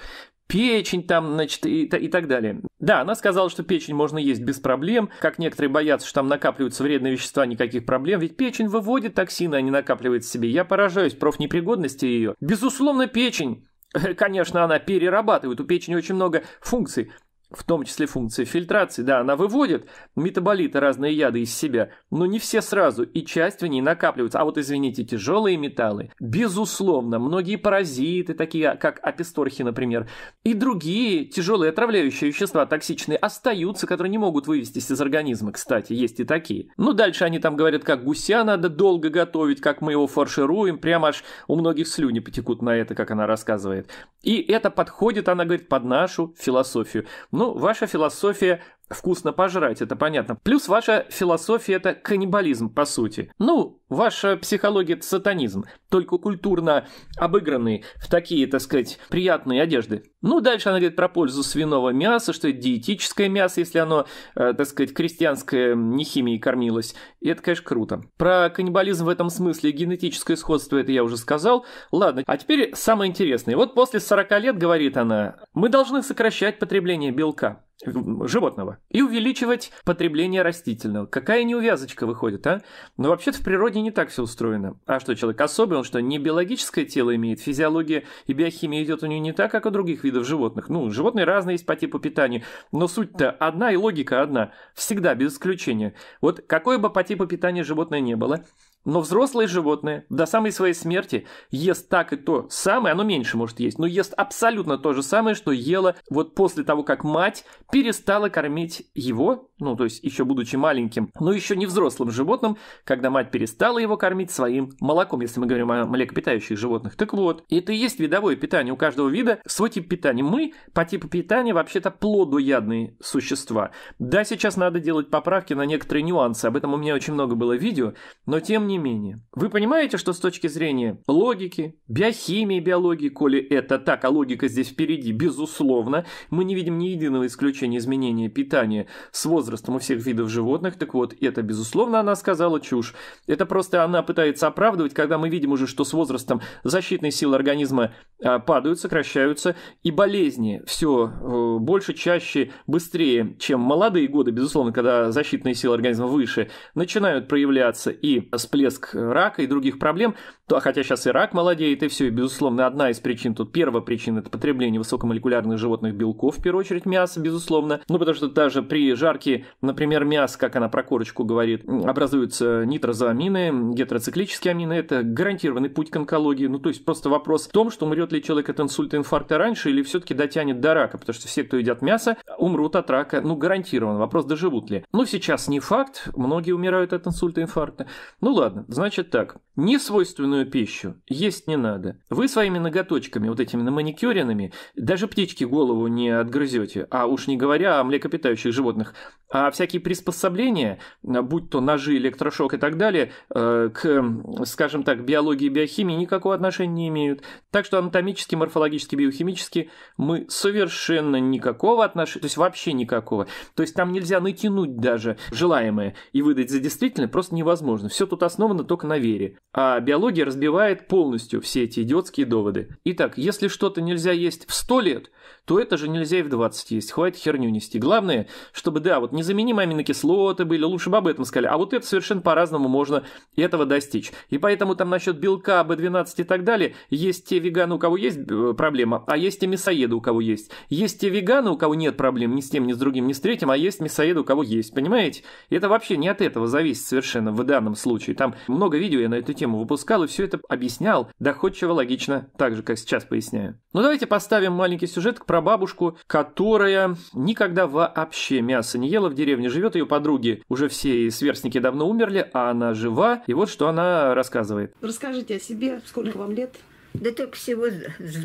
печень там, значит, и, и так далее. Да, она сказала, что печень можно есть без проблем, как некоторые боятся, что там накапливаются вредные вещества, никаких проблем, ведь печень выводит токсины, а не накапливает в себе. Я поражаюсь профнепригодности ее. Безусловно, печень Конечно, она перерабатывает, у печени очень много функций, в том числе функция фильтрации, да, она выводит метаболиты, разные яды из себя, но не все сразу, и часть в ней накапливается. А вот, извините, тяжелые металлы, безусловно, многие паразиты, такие а, как аписторхи, например, и другие тяжелые отравляющие вещества, токсичные, остаются, которые не могут вывестись из организма, кстати, есть и такие. Ну, дальше они там говорят, как гуся надо долго готовить, как мы его фаршируем, прямо аж у многих слюни потекут на это, как она рассказывает. И это подходит, она говорит, под нашу философию. Ну, ваша философия вкусно пожрать, это понятно. Плюс ваша философия – это каннибализм, по сути. Ну, ваша психология – это сатанизм, только культурно обыгранный в такие, так сказать, приятные одежды. Ну, дальше она говорит про пользу свиного мяса, что это диетическое мясо, если оно, э, так сказать, крестьянское, не химией кормилось. И это, конечно, круто. Про каннибализм в этом смысле, генетическое сходство, это я уже сказал. Ладно, а теперь самое интересное. Вот после 40 лет, говорит она, мы должны сокращать потребление белка животного и увеличивать потребление растительного. Какая неувязочка выходит, а? Но вообще-то в природе не так все устроено. А что, человек особый, он что, не биологическое тело имеет? Физиология и биохимия идет у него не так, как у других видов животных. Ну, животные разные есть по типу питания, но суть-то одна и логика одна. Всегда, без исключения. Вот какое бы по типу питания животное не было, но взрослое животное до самой своей смерти ест так и то самое, оно меньше может есть, но ест абсолютно то же самое, что ело вот после того, как мать перестала кормить его ну, то есть еще будучи маленьким, но еще не взрослым животным, когда мать перестала его кормить своим молоком, если мы говорим о млекопитающих животных. Так вот, это и есть видовое питание. У каждого вида свой тип питания. Мы по типу питания вообще-то плодоядные существа. Да, сейчас надо делать поправки на некоторые нюансы, об этом у меня очень много было видео, но тем не менее. Вы понимаете, что с точки зрения логики, биохимии, биологии, коли это так, а логика здесь впереди, безусловно, мы не видим ни единого исключения изменения питания с возрастом возрастом у всех видов животных. Так вот, это, безусловно, она сказала чушь. Это просто она пытается оправдывать, когда мы видим уже, что с возрастом защитные силы организма а, падают, сокращаются, и болезни все э, больше, чаще, быстрее, чем молодые годы, безусловно, когда защитные силы организма выше, начинают проявляться и всплеск рака и других проблем то, хотя сейчас и рак молодеет и все, и, безусловно, одна из причин, тут первая причина – это потребление высокомолекулярных животных белков, в первую очередь мяса, безусловно. Ну, потому что даже при жарке, например, мясо, как она про корочку говорит, образуются нитрозоамины, гетероциклические амины – это гарантированный путь к онкологии. Ну, то есть просто вопрос в том, что умрет ли человек от инсульта, инфаркта раньше или все-таки дотянет до рака, потому что все, кто едят мясо, умрут от рака, ну, гарантированно. Вопрос, доживут ли. Ну, сейчас не факт, многие умирают от инсульта, инфаркта. Ну, ладно, значит так. Несвойственную растительную пищу. Есть не надо. Вы своими ноготочками, вот этими наманикюренными, даже птички голову не отгрызете, а уж не говоря о млекопитающих животных. А всякие приспособления, будь то ножи, электрошок и так далее, э, к, скажем так, биологии и биохимии никакого отношения не имеют. Так что анатомически, морфологически, биохимически мы совершенно никакого отношения, то есть вообще никакого. То есть там нельзя натянуть даже желаемое и выдать за действительное просто невозможно. Все тут основано только на вере. А биология разбивает полностью все эти идиотские доводы. Итак, если что-то нельзя есть в 100 лет, то это же нельзя и в 20 есть, хватит херню нести. Главное, чтобы, да, вот незаменимые аминокислоты были, лучше бы об этом сказали, а вот это совершенно по-разному можно этого достичь. И поэтому там насчет белка, B12 и так далее, есть те веганы, у кого есть э, проблема, а есть те мясоеды, у кого есть. Есть те веганы, у кого нет проблем ни с тем, ни с другим, ни с третьим, а есть мясоеды, у кого есть, понимаете? И это вообще не от этого зависит совершенно в данном случае. Там много видео я на эту тему выпускал и все это объяснял доходчиво, логично, так же, как сейчас поясняю. Ну давайте поставим маленький сюжет к проблеме прапрабабушку, которая никогда вообще мясо не ела в деревне, живет ее подруги. Уже все сверстники давно умерли, а она жива, и вот что она рассказывает. Расскажите о себе, сколько вам лет? Да только всего с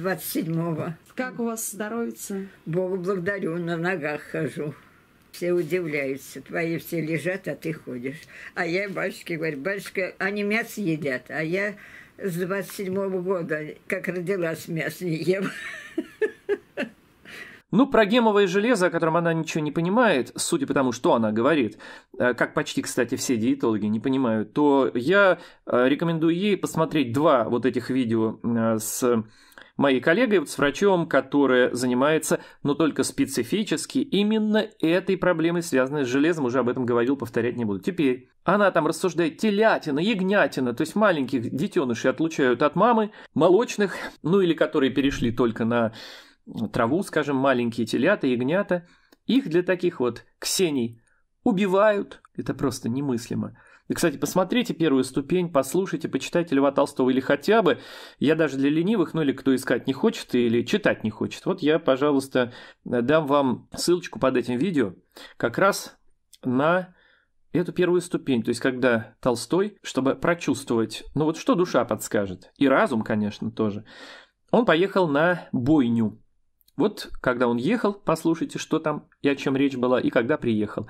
27-го. Как у вас здоровится? Богу благодарю, на ногах хожу. Все удивляются. Твои все лежат, а ты ходишь. А я батюшке говорю, батюшка, они мясо едят, а я с 27-го года, как родилась, мясо не ем. Ну, про гемовое железо, о котором она ничего не понимает, судя по тому, что она говорит, э, как почти, кстати, все диетологи не понимают, то я э, рекомендую ей посмотреть два вот этих видео э, с моей коллегой, вот с врачом, которая занимается, но только специфически, именно этой проблемой, связанной с железом, уже об этом говорил, повторять не буду. Теперь она там рассуждает телятина, ягнятина, то есть маленьких детенышей отлучают от мамы, молочных, ну или которые перешли только на траву, скажем, маленькие телята, ягнята. Их для таких вот Ксений убивают. Это просто немыслимо. И, кстати, посмотрите первую ступень, послушайте, почитайте Льва Толстого или хотя бы, я даже для ленивых, ну или кто искать не хочет или читать не хочет, вот я, пожалуйста, дам вам ссылочку под этим видео как раз на эту первую ступень, то есть когда Толстой, чтобы прочувствовать, ну вот что душа подскажет, и разум, конечно, тоже, он поехал на бойню. Вот когда он ехал, послушайте, что там и о чем речь была, и когда приехал.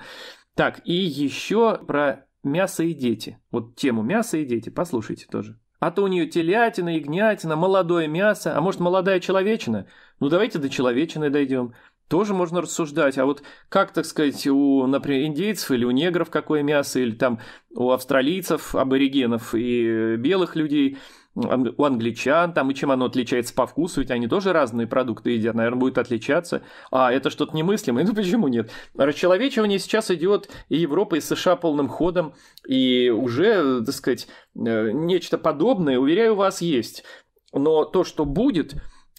Так, и еще про мясо и дети. Вот тему мясо и дети, послушайте тоже. А то у нее телятина, ягнятина, молодое мясо, а может молодая человечина? Ну давайте до человечины дойдем. Тоже можно рассуждать. А вот как, так сказать, у, например, индейцев или у негров какое мясо, или там у австралийцев, аборигенов и э, белых людей – у англичан там и чем оно отличается по вкусу, ведь они тоже разные продукты едят, наверное, будет отличаться. А это что-то немыслимое, ну почему нет? Расчеловечивание сейчас идет и Европа, и США полным ходом, и уже, так сказать, э, нечто подобное, уверяю вас, есть. Но то, что будет,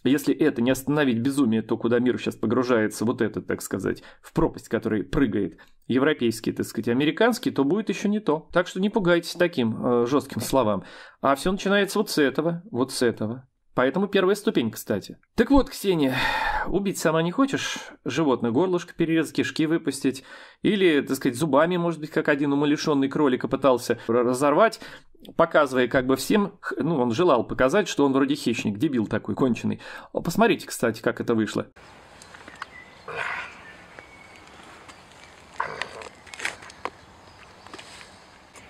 если это не остановить безумие, то куда мир сейчас погружается, вот этот, так сказать, в пропасть, который прыгает, европейский, так сказать, американский, то будет еще не то. Так что не пугайтесь таким э, жестким словам. А все начинается вот с этого, вот с этого. Поэтому первая ступень, кстати. Так вот, Ксения, убить сама не хочешь? Животное горлышко перерезать, кишки выпустить? Или, так сказать, зубами, может быть, как один умалишенный кролика пытался разорвать, показывая как бы всем, ну, он желал показать, что он вроде хищник, дебил такой, конченый. Посмотрите, кстати, как это вышло.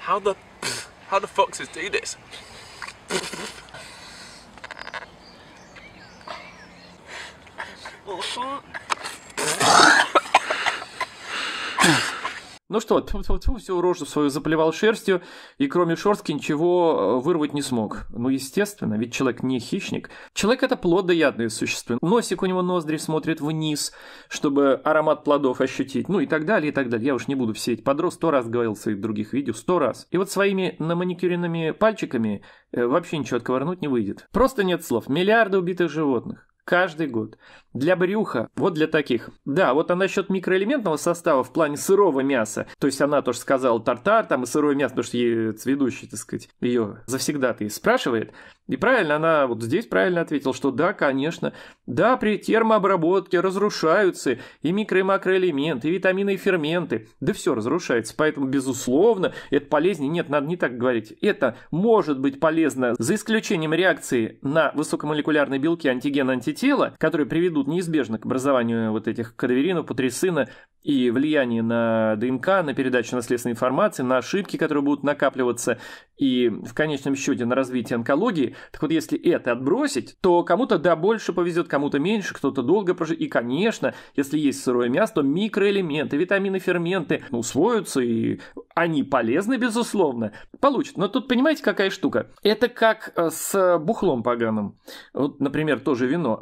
How the, how the foxes do this? слушаю. Ну что, тьфу -тьфу -тьфу, всю рожу свою заплевал шерстью, и кроме шерстки ничего э, вырвать не смог. Ну, естественно, ведь человек не хищник. Человек — это плодоядное существо. Носик у него ноздри смотрит вниз, чтобы аромат плодов ощутить. Ну и так далее, и так далее. Я уж не буду все эти подрос, сто раз говорил в своих других видео, сто раз. И вот своими наманикюренными пальчиками э, вообще ничего отковырнуть не выйдет. Просто нет слов. Миллиарды убитых животных. Каждый год. Для брюха, вот для таких. Да, вот а насчет микроэлементного состава в плане сырого мяса, то есть она тоже сказала тартар, там и сырое мясо, потому что ей цведущий так сказать, ее завсегда ты спрашивает, и правильно она вот здесь правильно ответила, что да, конечно, да, при термообработке разрушаются и микро- и макроэлементы, и витамины, и ферменты, да все разрушается, поэтому, безусловно, это полезнее, нет, надо не так говорить, это может быть полезно за исключением реакции на высокомолекулярные белки антиген-антитела, которые приведут неизбежно к образованию вот этих кадаверинов, путрицина и влияние на ДНК, на передачу наследственной информации, на ошибки, которые будут накапливаться и в конечном счете на развитие онкологии, так вот, если это отбросить, то кому-то да больше повезет, кому-то меньше, кто-то долго проживет. И, конечно, если есть сырое мясо, то микроэлементы, витамины, ферменты усвоятся, и они полезны, безусловно, получат. Но тут понимаете, какая штука? Это как э, с бухлом поганым. Вот, например, тоже вино.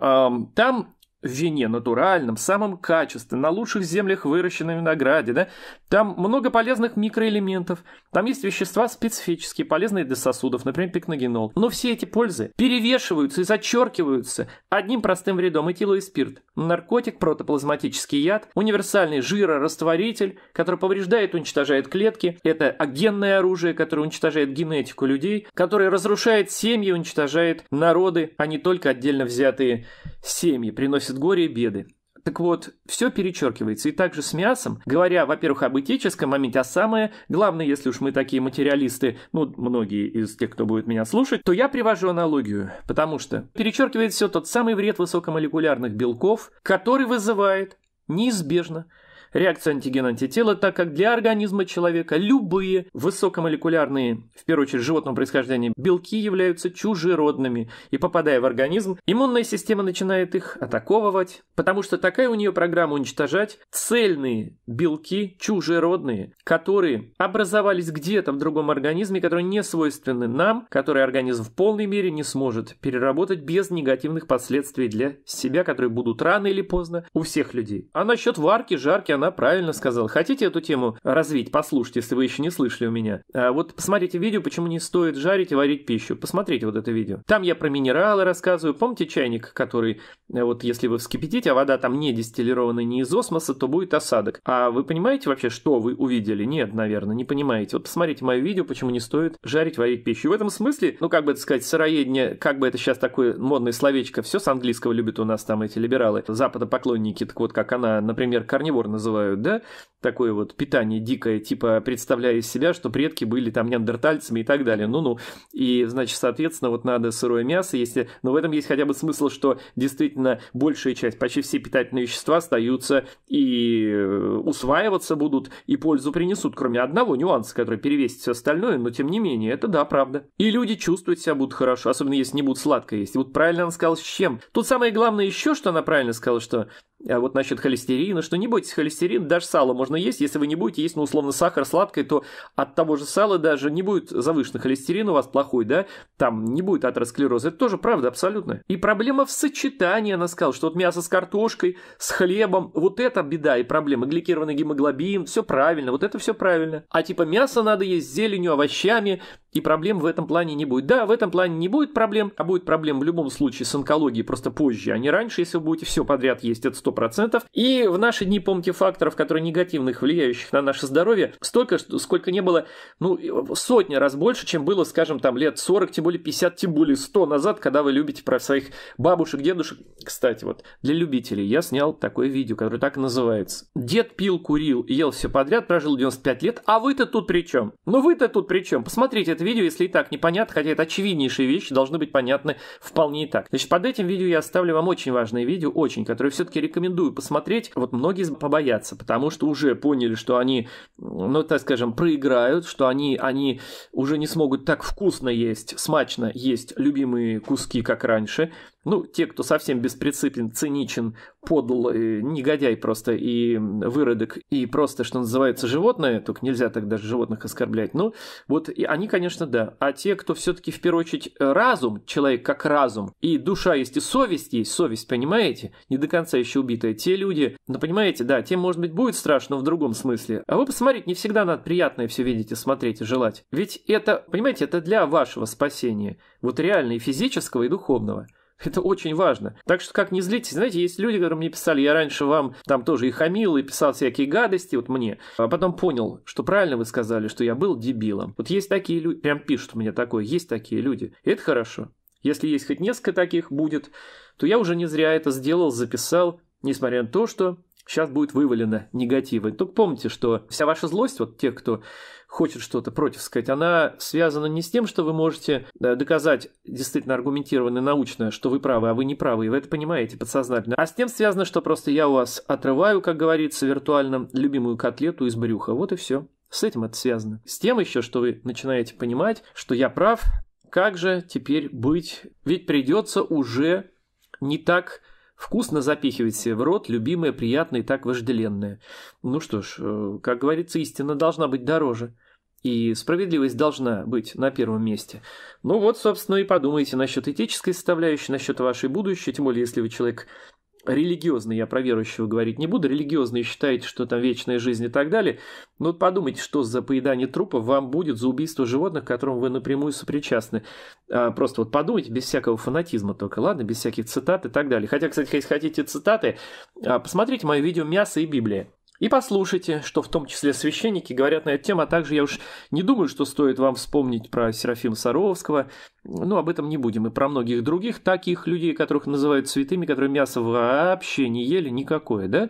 Там в вине натуральном, самом качестве, на лучших землях выращенном винограде. Да? Там много полезных микроэлементов, там есть вещества специфические, полезные для сосудов, например, пикногенол. Но все эти пользы перевешиваются и зачеркиваются одним простым вредом – этиловый спирт. Наркотик, протоплазматический яд, универсальный жирорастворитель, который повреждает уничтожает клетки. Это агенное оружие, которое уничтожает генетику людей, которое разрушает семьи, уничтожает народы, а не только отдельно взятые семьи, приносит приносит горе и беды. Так вот, все перечеркивается. И также с мясом, говоря, во-первых, об этическом моменте, а самое главное, если уж мы такие материалисты, ну, многие из тех, кто будет меня слушать, то я привожу аналогию, потому что перечеркивает все тот самый вред высокомолекулярных белков, который вызывает неизбежно реакцию антиген-антитела, так как для организма человека любые высокомолекулярные, в первую очередь животного происхождения, белки являются чужеродными, и попадая в организм, иммунная система начинает их атаковывать, потому что такая у нее программа уничтожать цельные белки чужеродные, которые образовались где-то в другом организме, которые не свойственны нам, которые организм в полной мере не сможет переработать без негативных последствий для себя, которые будут рано или поздно у всех людей. А насчет варки, жарки, она она правильно сказала. Хотите эту тему развить? Послушайте, если вы еще не слышали у меня. А вот посмотрите видео, почему не стоит жарить и варить пищу. Посмотрите вот это видео. Там я про минералы рассказываю. Помните чайник, который э, вот если вы вскипятите, а вода там не дистиллированная, не из осмоса, то будет осадок. А вы понимаете вообще, что вы увидели? Нет, наверное, не понимаете. Вот посмотрите мое видео, почему не стоит жарить, варить пищу. в этом смысле, ну как бы это сказать, сыроедение, как бы это сейчас такое модное словечко, все с английского любят у нас там эти либералы, западопоклонники, так вот как она, например, карнивор называется называют, да, такое вот питание дикое, типа представляя из себя, что предки были там неандертальцами и так далее. Ну-ну. И, значит, соответственно, вот надо сырое мясо, если... Но в этом есть хотя бы смысл, что действительно большая часть, почти все питательные вещества остаются и э, усваиваться будут, и пользу принесут, кроме одного нюанса, который перевесит все остальное, но тем не менее, это да, правда. И люди чувствовать себя будут хорошо, особенно если не будут сладко есть. И вот правильно она сказала, с чем. Тут самое главное еще, что она правильно сказала, что а вот насчет холестерина, что не бойтесь холестерин, даже сало можно есть, если вы не будете есть, ну, условно, сахар сладкое, то от того же сала даже не будет завышенный холестерин у вас плохой, да, там не будет атеросклероза, это тоже правда абсолютно. И проблема в сочетании, она сказала, что вот мясо с картошкой, с хлебом, вот это беда и проблема, гликированный гемоглобин, все правильно, вот это все правильно. А типа мясо надо есть с зеленью, овощами, и проблем в этом плане не будет. Да, в этом плане не будет проблем, а будет проблем в любом случае с онкологией просто позже, а не раньше, если вы будете все подряд есть, это 100%. И в наши дни, помните, факторов, которые негативных, влияющих на наше здоровье, столько, сколько не было, ну, э, сотни раз больше, чем было, скажем, там лет 40, тем более 50, тем более 100 назад, когда вы любите про своих бабушек, дедушек. Кстати, вот для любителей я снял такое видео, которое так называется. Дед пил, курил, ел все подряд, прожил 95 лет, а вы-то тут при чем? Ну вы-то тут при чем? Посмотрите это видео, если и так непонятно, хотя это очевиднейшие вещи, должны быть понятны вполне и так. Значит, под этим видео я оставлю вам очень важное видео, очень, которое все-таки рекомендую посмотреть. Вот многие побоятся, потому что уже поняли, что они, ну, так скажем, проиграют, что они, они уже не смогут так вкусно есть, смачно есть любимые куски, как раньше ну, те, кто совсем беспринципен, циничен, подл, негодяй просто и выродок, и просто, что называется, животное, только нельзя так даже животных оскорблять. Ну, вот и они, конечно, да. А те, кто все-таки в первую очередь разум, человек как разум, и душа есть, и совесть есть, совесть, понимаете, не до конца еще убитая, те люди, ну, понимаете, да, тем, может быть, будет страшно, но в другом смысле. А вы посмотрите, не всегда надо приятное все видеть и смотреть, и желать. Ведь это, понимаете, это для вашего спасения, вот реально и физического, и духовного. Это очень важно. Так что как не злитесь, знаете, есть люди, которые мне писали, я раньше вам там тоже и хамил, и писал всякие гадости, вот мне. А потом понял, что правильно вы сказали, что я был дебилом. Вот есть такие люди, прям пишут мне такое, есть такие люди. И это хорошо. Если есть хоть несколько таких будет, то я уже не зря это сделал, записал, несмотря на то, что сейчас будет вывалено негативы. Только помните, что вся ваша злость, вот те, кто хочет что-то против сказать, она связана не с тем, что вы можете э, доказать действительно аргументированно, научно, что вы правы, а вы не правы, и вы это понимаете подсознательно, а с тем связано, что просто я у вас отрываю, как говорится, виртуально любимую котлету из брюха, вот и все. С этим это связано. С тем еще, что вы начинаете понимать, что я прав, как же теперь быть? Ведь придется уже не так Вкусно запихивать себе в рот любимое, приятное и так вожделенное. Ну что ж, э, как говорится, истина должна быть дороже. И справедливость должна быть на первом месте. Ну вот, собственно, и подумайте насчет этической составляющей, насчет вашей будущей, тем более, если вы человек религиозные, я про верующего говорить не буду, религиозные считаете, что там вечная жизнь и так далее, но вот подумайте, что за поедание трупа вам будет за убийство животных, которым вы напрямую сопричастны. А, просто вот подумайте, без всякого фанатизма только, ладно, без всяких цитат и так далее. Хотя, кстати, если хотите цитаты, а, посмотрите мое видео «Мясо и Библия». И послушайте, что в том числе священники говорят на эту тему, а также я уж не думаю, что стоит вам вспомнить про Серафима Саровского, ну об этом не будем, и про многих других таких людей, которых называют святыми, которые мясо вообще не ели никакое, да?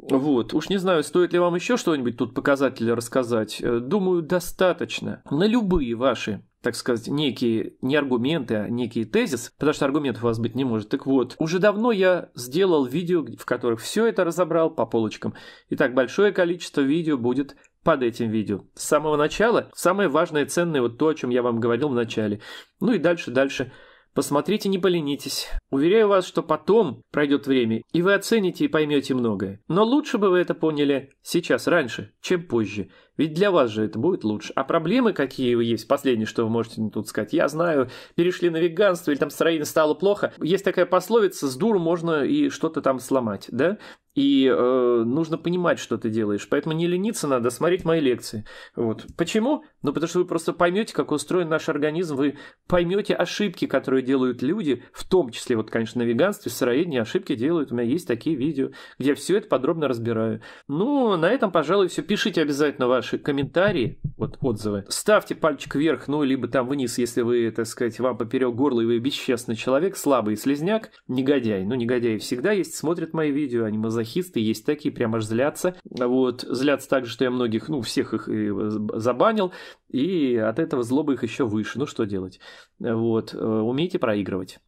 Вот, уж не знаю, стоит ли вам еще что-нибудь тут показать или рассказать. Э, думаю, достаточно. На любые ваши так сказать, некие, не аргументы, а некий тезис, потому что аргументов у вас быть не может. Так вот, уже давно я сделал видео, в которых все это разобрал по полочкам. Итак, большое количество видео будет под этим видео. С самого начала самое важное и ценное вот то, о чем я вам говорил в начале. Ну и дальше, дальше. Посмотрите, не поленитесь. Уверяю вас, что потом пройдет время, и вы оцените и поймете многое. Но лучше бы вы это поняли сейчас, раньше, чем позже. Ведь для вас же это будет лучше. А проблемы, какие вы есть, последнее, что вы можете тут сказать, я знаю, перешли на веганство, или там строение стало плохо. Есть такая пословица, с дуру можно и что-то там сломать, да? И э, нужно понимать, что ты делаешь. Поэтому не лениться надо, а смотреть мои лекции. Вот. Почему? Ну, потому что вы просто поймете, как устроен наш организм, вы поймете ошибки, которые делают люди, в том числе, вот, конечно, на веганстве, сыроедении ошибки делают. У меня есть такие видео, где я все это подробно разбираю. Ну, на этом, пожалуй, все. Пишите обязательно ваши ваши комментарии, вот отзывы. Ставьте пальчик вверх, ну, либо там вниз, если вы, так сказать, вам поперек горла, и вы бесчестный человек, слабый слезняк, негодяй. Ну, негодяи всегда есть, смотрят мои видео, они мазохисты, есть такие, прямо аж злятся. Вот, злятся так же, что я многих, ну, всех их э, забанил, и от этого злоба их еще выше. Ну, что делать? Вот, э, умейте проигрывать.